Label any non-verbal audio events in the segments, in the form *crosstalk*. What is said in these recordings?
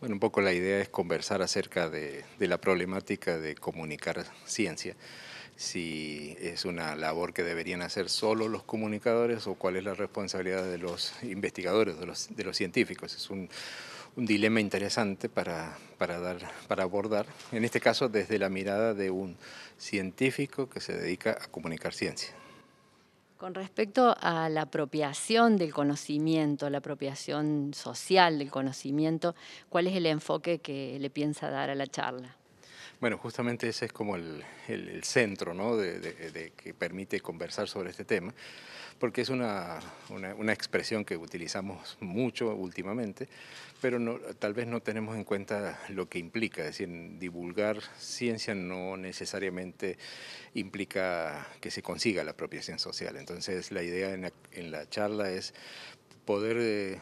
Bueno, un poco la idea es conversar acerca de, la problemática de comunicar ciencia. Si es una labor que deberían hacer solo los comunicadores o cuál es la responsabilidad de los investigadores, de los, científicos. Es un, dilema interesante dar, para abordar, en este caso desde la mirada de un científico que se dedica a comunicar ciencia. Con respecto a la apropiación del conocimiento, la apropiación social del conocimiento, ¿cuál es el enfoque que le piensa dar a la charla? Bueno, justamente ese es como el, centro ¿no? de, que permite conversar sobre este tema, porque es una, expresión que utilizamos mucho últimamente, pero tal vez no tenemos en cuenta lo que implica, es decir, divulgar ciencia no necesariamente implica que se consiga la propia social. Entonces la idea en la, charla es poder... Eh,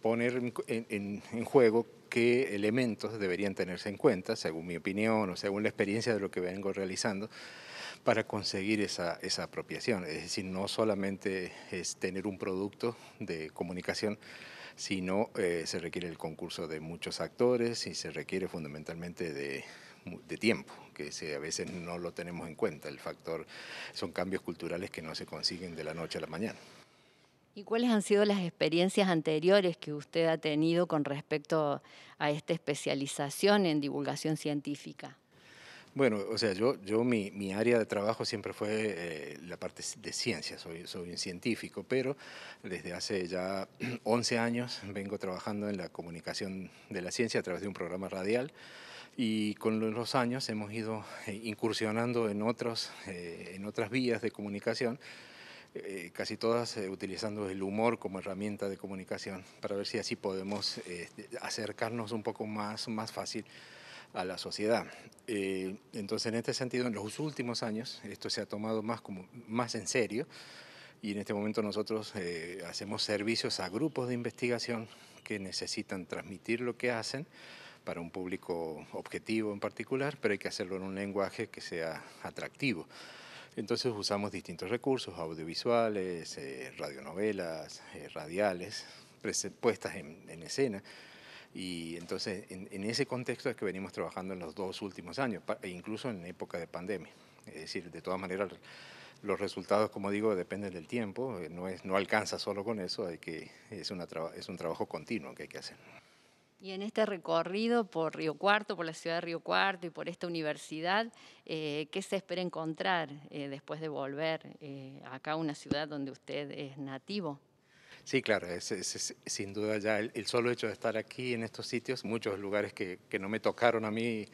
poner en, juego qué elementos deberían tenerse en cuenta, según mi opinión o según la experiencia de lo que vengo realizando, para conseguir esa, esa apropiación. Es decir, no solamente es tener un producto de comunicación, sino eh, se requiere el concurso de muchos actores y se requiere fundamentalmente de, de tiempo, que a veces no lo tenemos en cuenta. El factor son cambios culturales que no se consiguen de la noche a la mañana. ¿Y cuáles han sido las experiencias anteriores que usted ha tenido con respecto a esta especialización en divulgación científica? Bueno, o sea, yo, yo mi, área de trabajo siempre fue eh, la parte de ciencia, soy, soy un científico, pero desde hace ya 11 *clears throat* años vengo trabajando en la comunicación de la ciencia a través de un programa radial y con los años hemos ido eh, incursionando en, otros, eh, en otras vías de comunicación eh, casi todas eh, utilizando el humor como herramienta de comunicación, para ver si así podemos eh, acercarnos un poco más, más fácil a la sociedad. entonces, en este sentido, en los últimos años, esto se ha tomado más, como, más en serio y en este momento nosotros hacemos servicios a grupos de investigación que necesitan transmitir lo que hacen para un público objetivo en particular, pero hay que hacerlo en un lenguaje que sea atractivo. Entonces usamos distintos recursos, audiovisuales, eh, radionovelas, eh, radiales, puestas en, escena. Y entonces en, ese contexto es que venimos trabajando en los dos últimos años, e incluso en época de pandemia. Es decir, de todas maneras los resultados, como digo, dependen del tiempo, eh, no, alcanza solo con eso, hay que, es un trabajo continuo que hay que hacer. Y en este recorrido por Río Cuarto, por la ciudad de Río Cuarto y por esta universidad, eh, ¿qué se espera encontrar eh, después de volver eh, acá a una ciudad donde usted es nativo? Sí, claro, sin duda ya el, solo hecho de estar aquí en estos sitios, muchos lugares que, no me tocaron a mí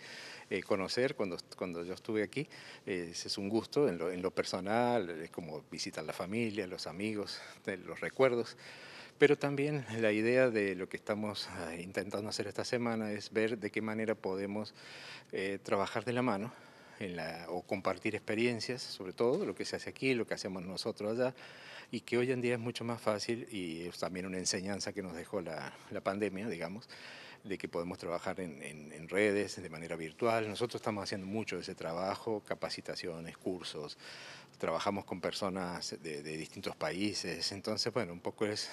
conocer cuando, cuando yo estuve aquí, es un gusto en lo, en lo personal, es como visitar la familia, los amigos, los recuerdos. Pero también la idea de lo que estamos ah, intentando hacer esta semana es ver de qué manera podemos eh, trabajar de la mano en la, o compartir experiencias, sobre todo lo que se hace aquí, lo que hacemos nosotros allá, y que hoy en día es mucho más fácil y es también una enseñanza que nos dejó la, la pandemia, digamos, de que podemos trabajar en, en, redes de manera virtual. Nosotros estamos haciendo mucho de ese trabajo, capacitaciones, cursos, trabajamos con personas de, de distintos países, entonces, bueno, un poco es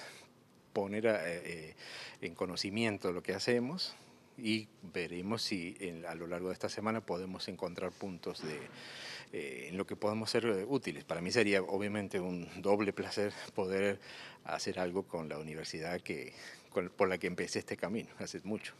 poner eh, eh, en conocimiento lo que hacemos y veremos si a lo largo de esta semana podemos encontrar puntos de, eh, en lo que podemos ser útiles. Para mí sería obviamente un doble placer poder hacer algo con la universidad que, por la que empecé este camino hace mucho.